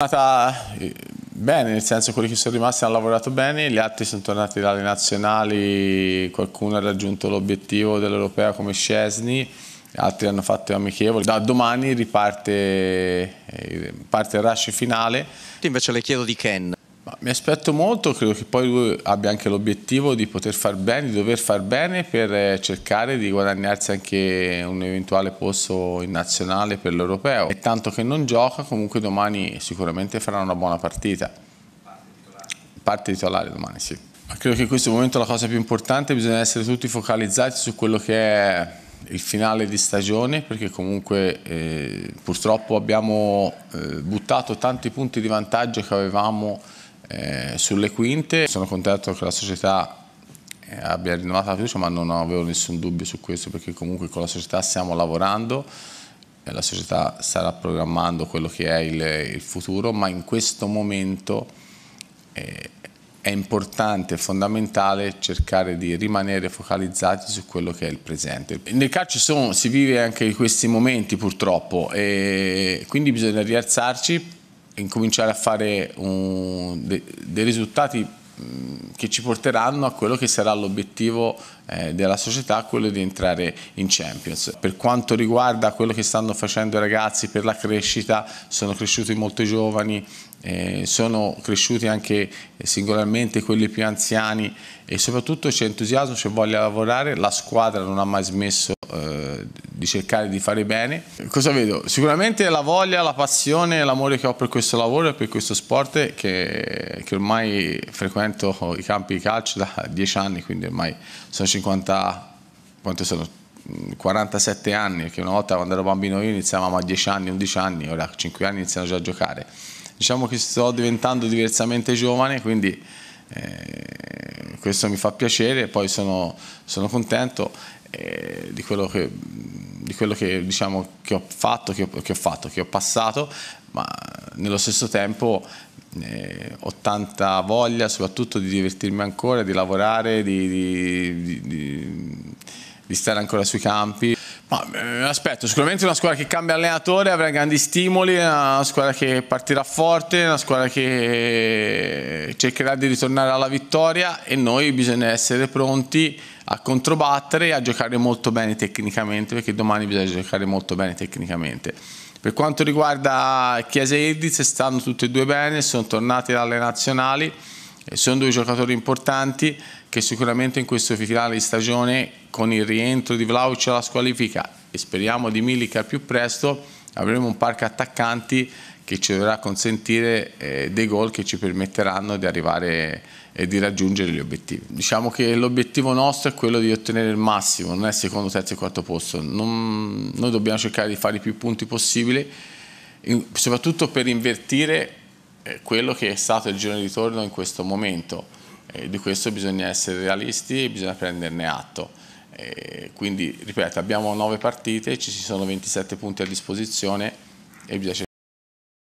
È andata eh, bene, nel senso quelli che sono rimasti hanno lavorato bene, gli altri sono tornati dalle nazionali, qualcuno ha raggiunto l'obiettivo dell'Europea come Scesni, altri hanno fatto amichevoli. Da domani riparte eh, parte il rush finale. Invece le chiedo di Ken mi aspetto molto, credo che poi lui abbia anche l'obiettivo di poter far bene, di dover far bene per eh, cercare di guadagnarsi anche un eventuale posto in nazionale per l'europeo. E tanto che non gioca, comunque domani sicuramente farà una buona partita. Parte titolare domani, sì. Ma credo che in questo momento la cosa più importante bisogna essere tutti focalizzati su quello che è il finale di stagione perché comunque eh, purtroppo abbiamo eh, buttato tanti punti di vantaggio che avevamo eh, sulle quinte sono contento che la società eh, abbia rinnovato la fiducia, ma non avevo nessun dubbio su questo perché comunque con la società stiamo lavorando e la società starà programmando quello che è il, il futuro, ma in questo momento eh, è importante, e fondamentale cercare di rimanere focalizzati su quello che è il presente. Nel calcio sono, si vive anche in questi momenti purtroppo e quindi bisogna rialzarci incominciare a fare un, de, dei risultati mm, che ci porteranno a quello che sarà l'obiettivo eh, della società, quello di entrare in Champions. Per quanto riguarda quello che stanno facendo i ragazzi per la crescita, sono cresciuti molto giovani, eh, sono cresciuti anche eh, singolarmente quelli più anziani e soprattutto c'è entusiasmo, c'è voglia di lavorare, la squadra non ha mai smesso eh, di cercare di fare bene. Cosa vedo? Sicuramente la voglia, la passione, l'amore che ho per questo lavoro e per questo sport che, che ormai frequento i campi di calcio da 10 anni, quindi ormai sono 50, quanto sono? 47 mm, anni, che una volta quando ero bambino io iniziavamo a 10 anni, 11 anni, ora a 5 anni iniziano già a giocare. Diciamo che sto diventando diversamente giovane, quindi eh, questo mi fa piacere, poi sono, sono contento eh, di quello che, di quello che, diciamo, che ho fatto, che ho, che ho, fatto, che ho passato, ma nello stesso tempo eh, ho tanta voglia soprattutto di divertirmi ancora, di lavorare, di, di, di, di stare ancora sui campi. Ma, eh, aspetto, sicuramente una squadra che cambia allenatore avrà grandi stimoli, una squadra che partirà forte, una squadra che cercherà di ritornare alla vittoria e noi bisogna essere pronti a controbattere e a giocare molto bene tecnicamente perché domani bisogna giocare molto bene tecnicamente. Per quanto riguarda Chiesa e Irdiz stanno tutti e due bene, sono tornati dalle nazionali sono due giocatori importanti che sicuramente in questo finale di stagione con il rientro di Vlaovic alla squalifica e speriamo di Milic al più presto avremo un parco attaccanti che ci dovrà consentire eh, dei gol che ci permetteranno di arrivare e di raggiungere gli obiettivi. Diciamo che l'obiettivo nostro è quello di ottenere il massimo, non è secondo, terzo e quarto posto. Non, noi dobbiamo cercare di fare i più punti possibili, soprattutto per invertire eh, quello che è stato il giorno di ritorno in questo momento. Eh, di questo bisogna essere realisti e bisogna prenderne atto. Eh, quindi, ripeto, abbiamo nove partite, ci sono 27 punti a disposizione e bisogna cercare